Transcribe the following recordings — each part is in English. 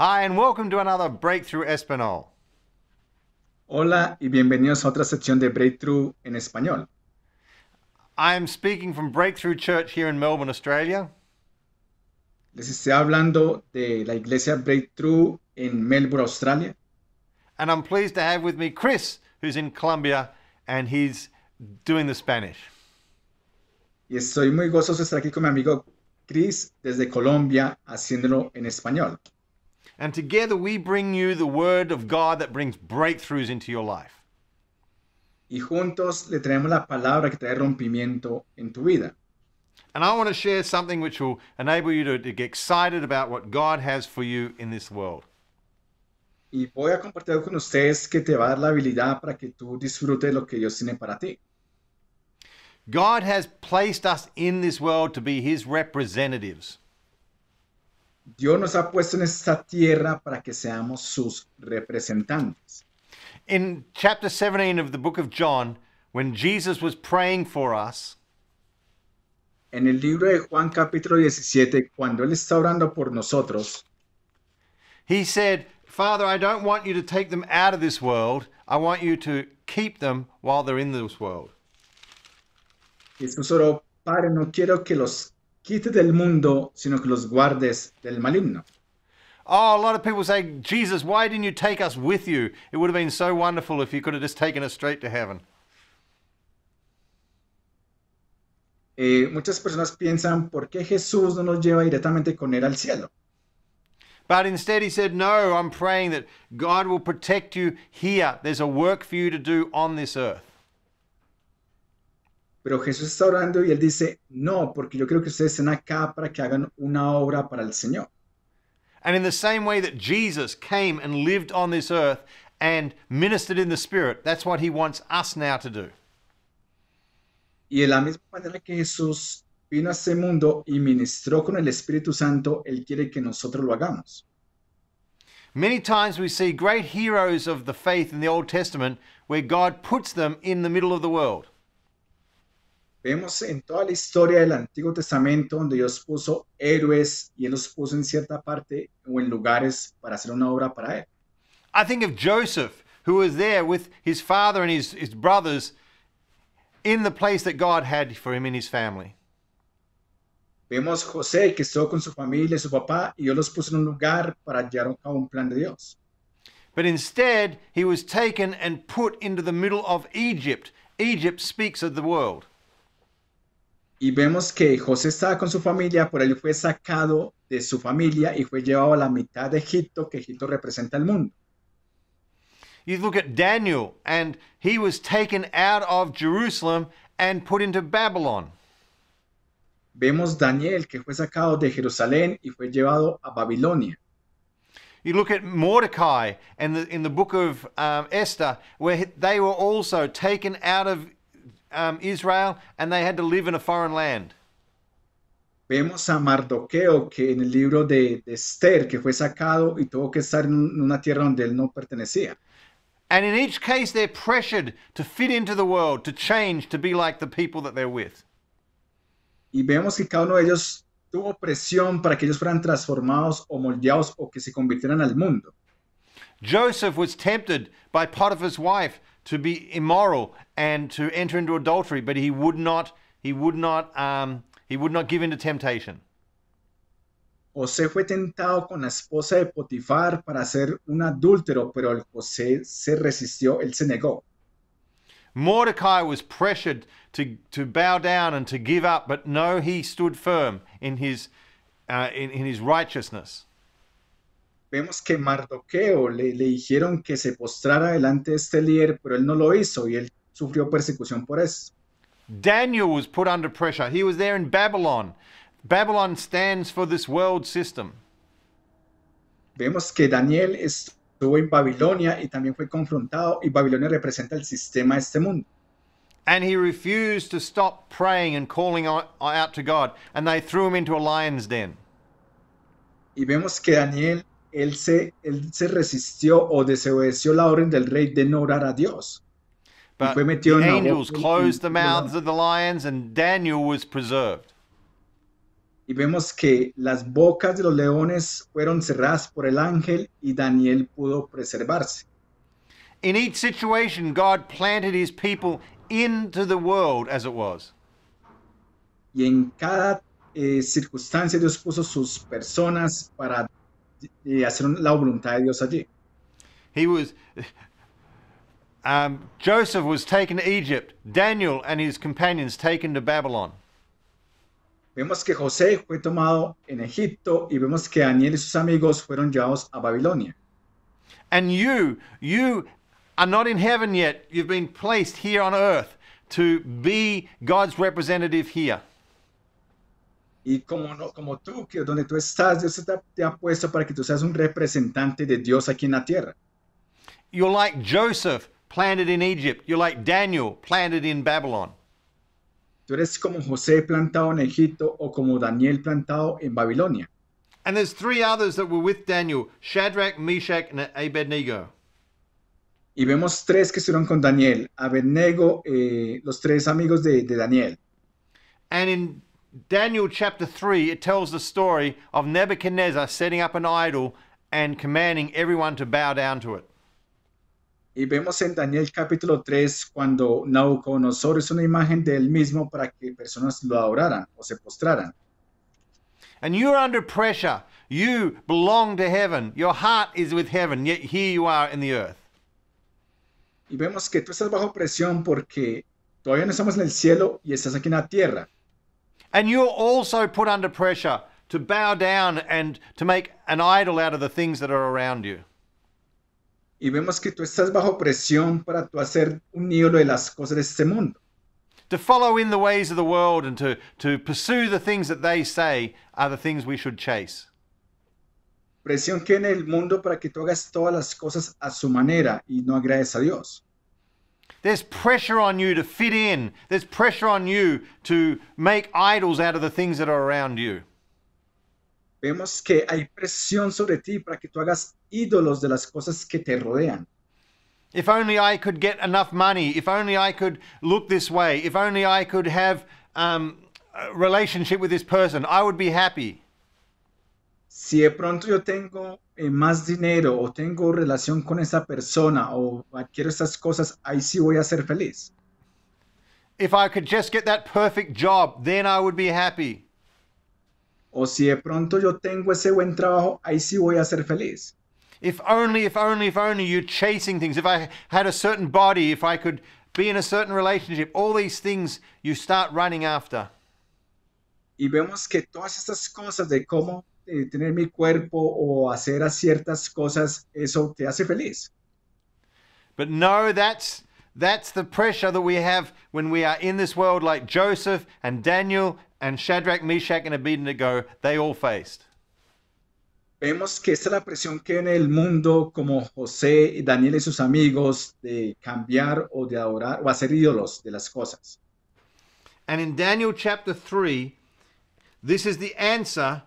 Hi, and welcome to another Breakthrough Espanol. Hola y bienvenidos a otra sección de Breakthrough en Español. I am speaking from Breakthrough Church here in Melbourne, Australia. Les estoy hablando de la iglesia Breakthrough en Melbourne, Australia. And I'm pleased to have with me Chris, who's in Colombia and he's doing the Spanish. Y estoy muy gozoso de estar aquí con mi amigo Chris desde Colombia haciéndolo en español and together we bring you the word of God that brings breakthroughs into your life. Y juntos le traemos la palabra que trae rompimiento en tu vida. And I want to share something which will enable you to, to get excited about what God has for you in this world. Y voy a compartir con ustedes que te va a dar la habilidad para que tú disfrutes lo que Dios tiene para ti. God has placed us in this world to be his representatives. Dios nos ha puesto en esta tierra para que seamos sus representantes. In chapter 17 of the book of John, when Jesus was praying for us, en el libro de Juan capítulo 17, cuando él está orando por nosotros, he said, "Father, I don't want you to take them out of this world. I want you to keep them while they're in this world." Jesús oró, "Padre, no quiero que los quite del mundo, sino que los guardes del maligno. Oh, a lot of people say, Jesus, why didn't you take us with you? It would have been so wonderful if you could have just taken us straight to heaven. Eh, muchas personas piensan, ¿por qué Jesús no nos lleva directamente con él al cielo? But instead, he said, No, I'm praying that God will protect you here. There's a work for you to do on this earth. Pero Jesús está orando y él dice, no, porque yo creo que ustedes estén acá para que hagan una obra para el Señor. And in the same way that Jesus came and lived on this earth and ministered in the Spirit, that's what he wants us now to do. Y de la misma manera que Jesús vino a este mundo y ministró con el Espíritu Santo, él quiere que nosotros lo hagamos. Many times we see great heroes of the faith in the Old Testament where God puts them in the middle of the world. Vemos en toda la historia del Antiguo Testamento donde Dios puso héroes y Él los puso en cierta parte o en lugares para hacer una obra para Él. I think of Joseph, who was there with his father and his, his brothers in the place that God had for him and his family. Vemos José que estuvo con su familia y su papá y Dios los puso en un lugar para llevar a un plan de Dios. But instead, he was taken and put into the middle of Egypt. Egypt speaks of the world. y vemos que José estaba con su familia, por ello fue sacado de su familia y fue llevado a la mitad de Egipto, que Egipto representa el mundo. You look at Daniel and he was taken out of Jerusalem and put into Babylon. Vemos Daniel que fue sacado de Jerusalén y fue llevado a Babilonia. You look at Mordecai and in the book of um, Esther, where they were also taken out of um, Israel and they had to live in a foreign land. Vemos a Mardoqueo que en el libro de, de Esther, que fue sacado y tuvo que estar en una tierra donde él no pertenecía. And in each case, they're pressured to fit into the world, to change, to be like the people that they're with. Y vemos que cada uno de ellos tuvo presión para que ellos fueran transformados o moldeados o que se convirtieran al mundo. Joseph was tempted by Potiphar's wife to be immoral and to enter into adultery, but he would not, he would not, um, he would not give in to temptation. José fue tentado con la esposa de Potifar para ser un adúltero, pero el José se resistió, él se negó. Mordecai was pressured to, to bow down and to give up, but no, he stood firm in his, uh, in, in his righteousness. vemos que Mardoqueo le, le dijeron que se postrara delante de este líder, pero él no lo hizo y él sufrió persecución por eso. Daniel was put under pressure. He was there in Babylon. Babylon stands for this world system. Vemos que Daniel estuvo en Babilonia y también fue confrontado y Babilonia representa el sistema de este mundo. And he refused to stop praying and calling out to God and they threw him into a lion's den. Y vemos que Daniel él se, él se resistió o desobedeció la orden del rey de no orar a Dios. fue metido en angels la... closed the mouths of Daniel was preserved. Y vemos que las bocas de los leones fueron cerradas por el ángel y Daniel pudo preservarse. In each situation, God planted his people into the world as it was. Y en cada eh, circunstancia Dios puso sus personas para y hacer la voluntad de Dios allí. He was um, Joseph was taken to Egypt, Daniel and his companions taken to Babylon. Vemos que José fue tomado en Egipto y vemos que Daniel y sus amigos fueron llevados a Babilonia. And you, you are not in heaven yet. You've been placed here on earth to be God's representative here. Y como, no, como tú, que donde tú estás, Dios te ha, puesto para que tú seas un representante de Dios aquí en la tierra. like Joseph, planted in Egypt. like Daniel, planted in Babylon. Tú eres como José plantado en Egipto o como Daniel plantado en Babilonia. And there's three others that were with Daniel, Shadrach, Meshach and Abednego. Y vemos tres que estuvieron con Daniel, Abednego, eh, los tres amigos de, de Daniel. And in Daniel chapter 3, it tells the story of Nebuchadnezzar setting up an idol and commanding everyone to bow down to it. Y vemos en Daniel capítulo 3 cuando Nabucodonosor hizo una imagen de él mismo para que personas lo adoraran o se postraran. And you're under pressure. You belong to heaven. Your heart is with heaven, yet here you are in the earth. Y vemos que tú estás bajo presión porque todavía no estamos en el cielo y estás aquí en la tierra. And you're also put under pressure to bow down and to make an idol out of the things that are around you. Y vemos que tú estás bajo presión para tú hacer un ídolo de las cosas de este mundo. To follow in the ways of the world and to, to pursue the things that they say are the things we should chase. Presión que en el mundo para que tú hagas todas las cosas a su manera y no agradezcas a Dios. There's pressure on you to fit in. There's pressure on you to make idols out of the things that are around you. Vemos que hay presión sobre ti para que tú hagas ídolos de las cosas que te rodean. If only I could get enough money. If only I could look this way. If only I could have um, a relationship with this person. I would be happy. si de pronto yo tengo eh, más dinero o tengo relación con esa persona o adquiero estas cosas, ahí sí voy a ser feliz. If I could just get that perfect job, then I would be happy. O si de pronto yo tengo ese buen trabajo, ahí sí voy a ser feliz. If only, if only, if only you're chasing things. If I had a certain body, if I could be in a certain relationship, all these things you start running after. Y vemos que todas estas cosas de cómo eh, tener mi cuerpo o hacer a ciertas cosas, eso te hace feliz. But no, that's that's the pressure that we have when we are in this world like Joseph and Daniel and Shadrach, Meshach and Abednego, they all faced. Vemos que esta es la presión que en el mundo, como José y Daniel y sus amigos, de cambiar o de adorar o hacer ídolos de las cosas. And in Daniel chapter 3, this is the answer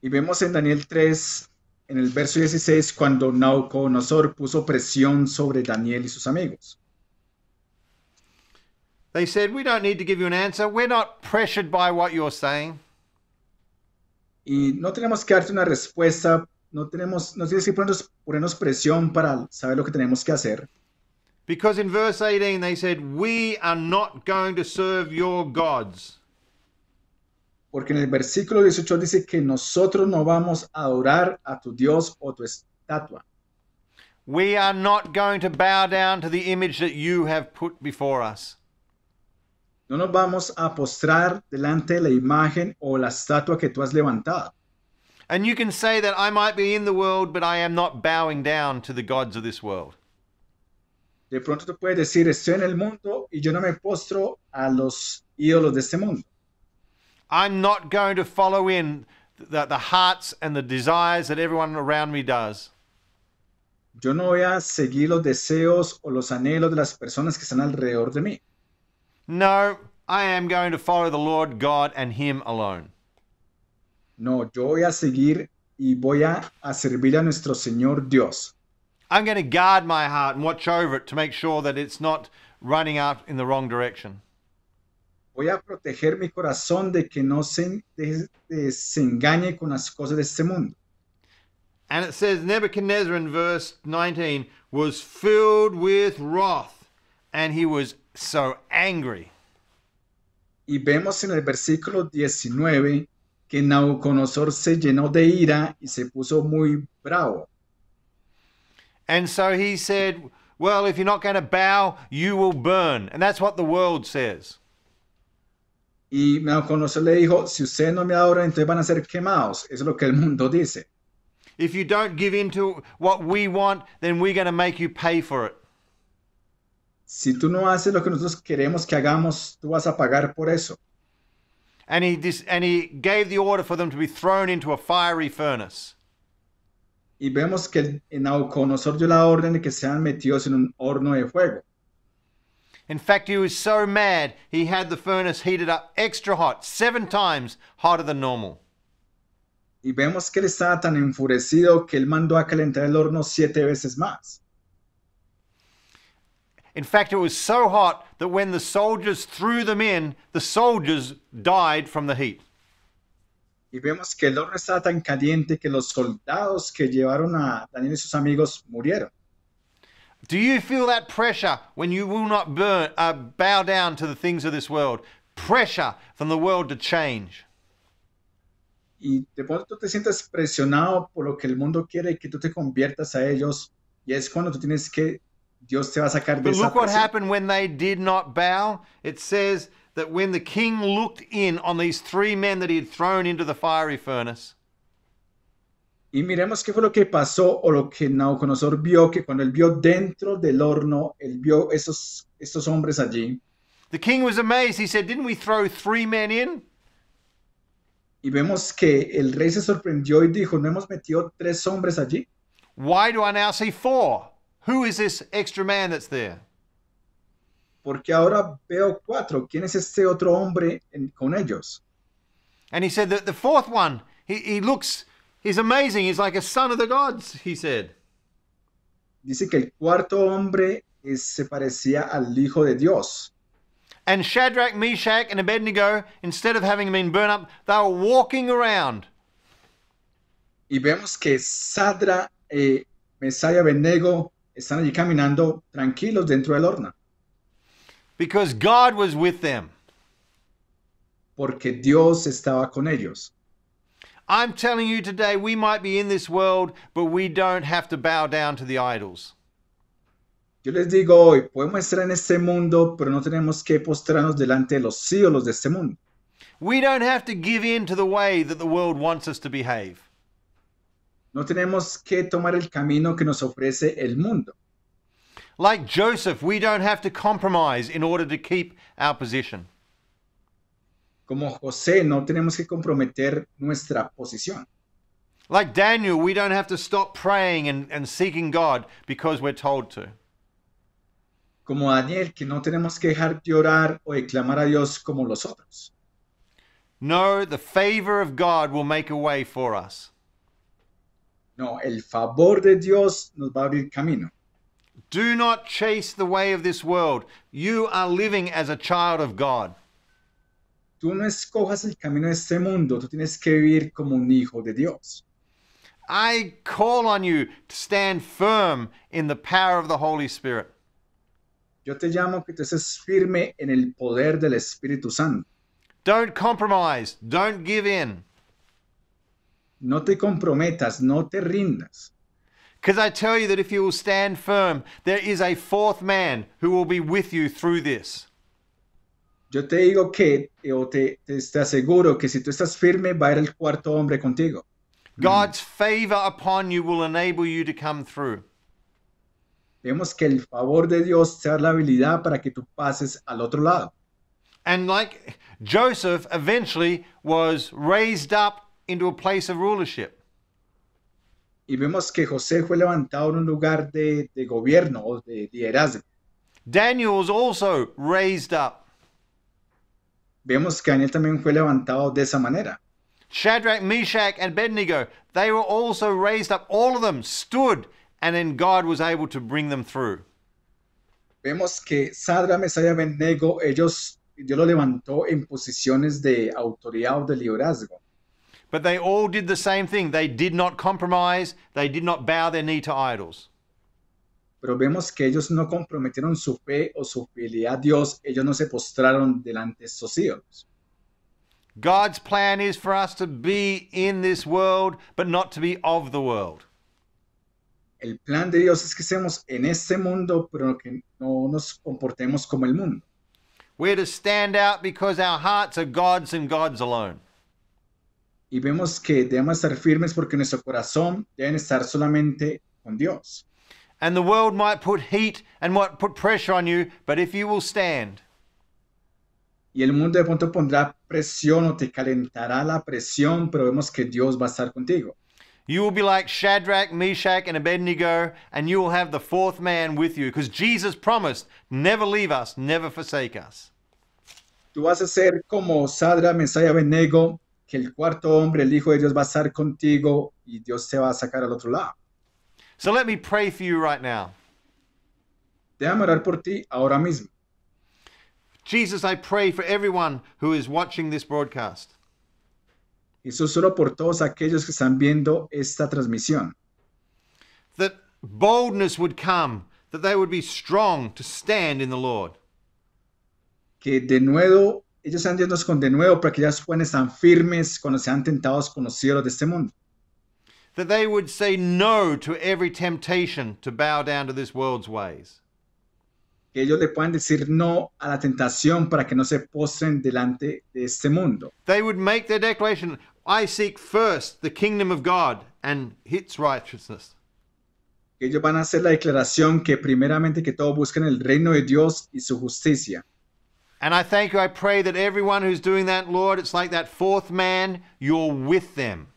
y vemos en Daniel 3 en el verso 16 cuando Nauconosor puso presión sobre Daniel y sus amigos. Y no tenemos que darte una respuesta, no tenemos no tienes que ponernos presión para saber lo que tenemos que hacer. Because in verse 18 they said, We are not going to serve your gods. Porque en el versículo 18 dice que nosotros no vamos a adorar a tu Dios o tu estatua. We are not going to bow down to the image that you have put before us. No nos vamos a postrar delante de la imagen o la estatua que tú has levantado. And you can say that I might be in the world, but I am not bowing down to the gods of this world. De pronto tú puedes decir, estoy en el mundo y yo no me postro a los ídolos de este mundo. Yo no voy a seguir los deseos o los anhelos de las personas que están alrededor de mí. No, No, yo voy a seguir y voy a, a servir a nuestro Señor Dios. I'm going to guard my heart and watch over it to make sure that it's not running out in the wrong direction. Voy a proteger mi corazón de que no se, de, de, se engañe con las cosas de este mundo. And it says Nebuchadnezzar in verse 19 was filled with wrath and he was so angry. Y vemos en el versículo 19 que Nabucodonosor se llenó de ira y se puso muy bravo. And so he said, Well, if you're not going to bow, you will burn. And that's what the world says. Y Nabucodonosor le dijo, si no me entonces van a ser quemados. Eso es lo que el mundo dice. If you don't give in to what we want, then we're going to make you pay for it. Si tú no haces lo que nosotros queremos que hagamos, tú vas a pagar por eso. And he, dis- and he gave the order for them to be thrown into a fiery furnace. y vemos que Nabucodonosor dio la orden de que sean metidos en un horno de fuego. In fact, he was so mad, he had the furnace heated up extra hot, seven times hotter than normal. Y vemos que él estaba tan enfurecido que él mandó a calentar el horno siete veces más. In fact, it was so hot that when the soldiers threw them in, the soldiers died from the heat y vemos que el horno estaba tan caliente que los soldados que llevaron a Daniel y sus amigos murieron. Do you feel that pressure when you will not uh, bow down to the things of this world? Pressure from the world to change. Y de pronto te sientes presionado por lo que el mundo quiere que tú te conviertas a ellos y es cuando tú tienes que Dios te va a sacar de esa look happened when they did not bow. It says that when the king looked in on these three men that he had thrown into the fiery furnace. Y miremos qué fue lo que pasó o lo que vio, que cuando él vio dentro del horno, él vio esos, esos hombres allí. The king was amazed. He said, didn't we throw three men in? Y vemos que el rey se sorprendió y dijo, ¿no hemos metido tres hombres allí? Why do I now see four? Who is this extra man that's there? porque ahora veo cuatro. ¿Quién es este otro hombre en, con ellos? And he said that the fourth one, he, he looks, he's amazing. He's like a son of the gods, he said. Dice que el cuarto hombre es, eh, se parecía al Hijo de Dios. And Shadrach, Meshach, and Abednego, instead of having been burned up, they were walking around. Y vemos que Sadra, eh, Mesaya y Abednego están allí caminando tranquilos dentro del horno. Because God was with them. Porque Dios estaba con ellos. I'm telling you today, we might be in this world, but we don't have to bow down to the idols. Yo les digo hoy, podemos estar en este mundo, pero no tenemos que postrarnos delante de los ídolos de este mundo. We don't have to give in to the way that the world wants us to behave. No tenemos que tomar el camino que nos ofrece el mundo. Like Joseph, we don't have to compromise in order to keep our position. Como José, no tenemos que comprometer nuestra posición. Like Daniel, we don't have to stop praying and, and seeking God because we're told to. Como Daniel, que no tenemos que dejar de orar o de clamar a Dios como los otros. No, the favor of God will make a way for us. No, el favor de Dios nos va a abrir camino. Do not chase the way of this world. You are living as a child of God. Tú no escojas el camino de este mundo, tú tienes que vivir como un hijo de Dios. I call on you to stand firm in the power of the Holy Spirit. Yo te llamo que te estés firme en el poder del Espíritu Santo. Don't compromise, don't give in. No te comprometas, no te rindas. Because I tell you that if you will stand firm, there is a fourth man who will be with you through this. Yo te digo que, o te, te aseguro que si tú estás firme, va a ir el cuarto hombre contigo. Mm. God's favor upon you will enable you to come through. Vemos que el favor de Dios te la habilidad para que tú pases al otro lado. And like Joseph eventually was raised up into a place of rulership. y vemos que José fue levantado en un lugar de, de gobierno o de liderazgo. Daniel was also raised up. Vemos que Daniel también fue levantado de esa manera. Shadrach, Meshach and Abednego, they were also raised up. All of them stood and then God was able to bring them through. Vemos que Sadra, Mesaya, Abednego, ellos, Dios lo levantó en posiciones de autoridad o de liderazgo. But they all did the same thing. They did not compromise. They did not bow their knee to idols. Pero vemos que ellos no comprometieron su fe o su fidelidad a Dios. Ellos no se postraron delante de ídolos. God's plan is for us to be in this world, but not to be of the world. El plan de Dios es que en este mundo, pero que no nos comportemos como el mundo. We're to stand out because our hearts are God's and God's alone. y vemos que debemos estar firmes porque nuestro corazón debe estar solamente con Dios. And the world might put heat and might put pressure on you, but if you will stand. Y el mundo de pronto pondrá presión o te calentará la presión, pero vemos que Dios va a estar contigo. You will be like Shadrach, Meshach, and Abednego, and you will have the fourth man with you, because Jesus promised, never leave us, never forsake us. Tú vas a ser como Sadra, Mesías y Abednego, que el cuarto hombre, el Hijo de Dios, va a estar contigo y Dios te va a sacar al otro lado. So let me pray for you right now. Déjame orar por ti ahora mismo. Jesus, I pray for everyone who is watching this broadcast. eso solo por todos aquellos que están viendo esta transmisión. That boldness would come, that they would be strong to stand in the Lord. Que de nuevo ellos sean con de nuevo para que ellos puedan estar firmes cuando sean tentados con los cielos de este mundo. Que ellos le puedan decir no a la tentación para que no se postren delante de este mundo. Que ellos van a hacer la declaración que primeramente que todo busquen el reino de Dios y su justicia. And I thank you. I pray that everyone who's doing that, Lord, it's like that fourth man, you're with them.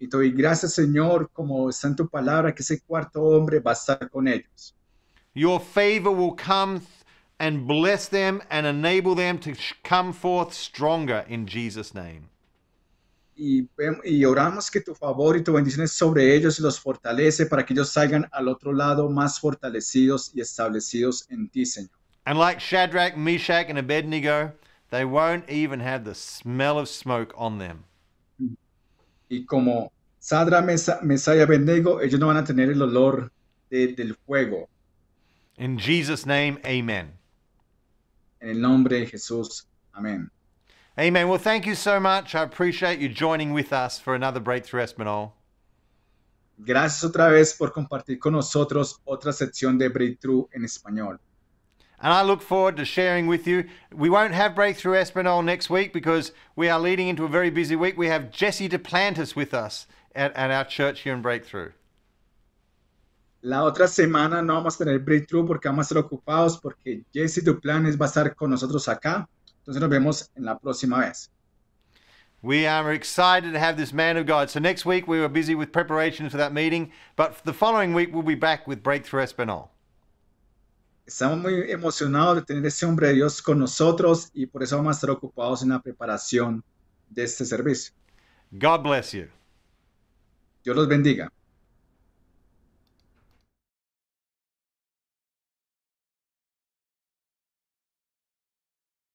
Y doy gracias, Señor, como está en tu palabra, que ese cuarto hombre va a estar con ellos. Your favor will come and bless them and enable them to come forth stronger in Jesus' name. Y, y oramos que tu favor y tu bendición es sobre ellos y los fortalece para que ellos salgan al otro lado más fortalecidos y establecidos en ti, Señor. And like Shadrach, Meshach, and Abednego, they won't even have the smell of smoke on them. Y como Sadra, Mesa, y Abednego, ellos no van a tener el olor de, del fuego. In Jesus' name, amen. En el nombre de Jesús, amén. Amen. Well, thank you so much. I appreciate you joining with us for another Breakthrough Espanol. Gracias otra vez por compartir con nosotros otra sección de Breakthrough en español. And I look forward to sharing with you. We won't have Breakthrough Espanol next week because we are leading into a very busy week. We have Jesse Duplantis with us at, at our church here in Breakthrough. La otra semana no vamos a tener Breakthrough porque vamos a estar ocupados porque Jesse Duplantis va a estar con nosotros acá. Entonces nos vemos en la próxima vez. We are excited to have this man of God. So next week we were busy with preparations for that meeting, but the following week we'll be back with Breakthrough Espanol. Estamos muy emocionados de tener este hombre de Dios con nosotros y por eso vamos a estar ocupados en la preparación de este servicio. God bless you. Dios los bendiga.